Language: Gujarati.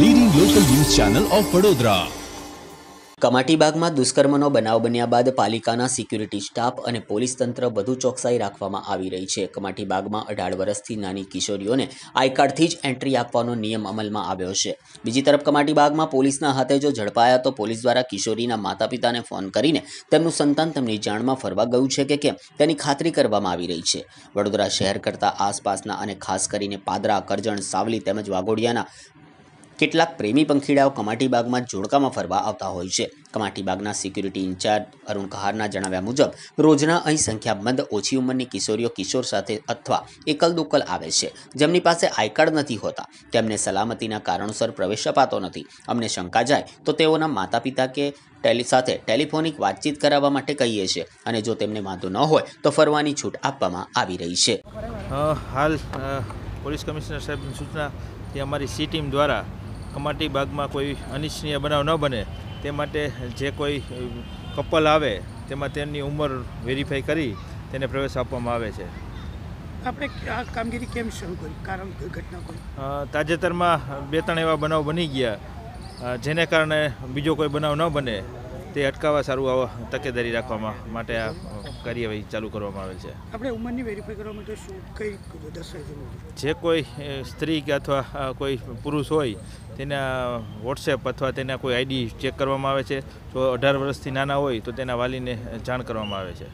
leading local news channel of Vadodara કમાટીબાગમાં દુષ્કર્મનો બનાવ બન્યા બાદ પાલિકાના સિક્યુરિટી સ્ટાફ અને પોલીસ તંત્ર વધુ ચોકસાઈ રાખવામાં આવી રહી છે કમાટીબાગમાં અઢાર વર્ષથી નાની કિશોરીઓને આઈ જ એન્ટ્રી આપવાનો નિયમ અમલમાં આવ્યો છે બીજી તરફ કમાટીબાગમાં પોલીસના હાથે જો ઝડપાયા તો પોલીસ દ્વારા કિશોરીના માતા પિતાને ફોન કરીને તેમનું સંતાન તેમની જાણમાં ફરવા ગયું છે કે કેમ તેની ખાતરી કરવામાં આવી રહી છે વડોદરા શહેર કરતાં આસપાસના અને ખાસ કરીને પાદરા કરજણ સાવલી તેમજ વાઘોડિયાના કેટલાક પ્રેમી પંખીડાઓ કમાટી બાગમાં જોડકામાં ફરવા આવતા હોય છે કમાટી બાગના સિક્યુરિટી ઇન્ચાર્જ અરુણ કહારના જણાવ્યા મુજબ રોજના અહીં સંખ્યાબંધ ઓછી ઉંમરની કિશોરીઓ કિશોર સાથે અથવા એકલ દુકલ આવે છે જેમની પાસે આઈ કાર્ડ નથી હોતા તેમને સલામતીના કારણોસર પ્રવેશ અપાતો નથી અમને શંકા જાય તો તેઓના માતા પિતા કે ટેલી સાથે ટેલિફોનિક વાતચીત કરાવવા માટે કહીએ છીએ અને જો તેમને વાંધો ન હોય તો ફરવાની છૂટ આપવામાં આવી રહી છે હાલ પોલીસ કમિશનર સાહેબની સૂચનાથી અમારી સી ટીમ દ્વારા કમાટી બાગમાં કોઈ અનિચ્છનીય બનાવ ન બને તે માટે જે કોઈ કપલ આવે તેમાં તેમની ઉંમર વેરીફાઈ કરી તેને પ્રવેશ આપવામાં આવે છે આપણે આ કામગીરી કેમ શરૂ કરી કારણ ઘટના કોઈ તાજેતરમાં બે ત્રણ એવા બનાવ બની ગયા જેને કારણે બીજો કોઈ બનાવ ન બને તે અટકાવવા સારું તકેદારી રાખવામાં માટે આ કાર્યવાહી ચાલુ કરવામાં આવે છે આપણે ઉંમરની વેરીફાઈ કરવા માટે શું કઈ દસ્તાવેજો જે કોઈ સ્ત્રી કે અથવા કોઈ પુરુષ હોય તેના વોટ્સએપ અથવા તેના કોઈ આઈડી ચેક કરવામાં આવે છે જો અઢાર વર્ષથી નાના હોય તો તેના વાલીને જાણ કરવામાં આવે છે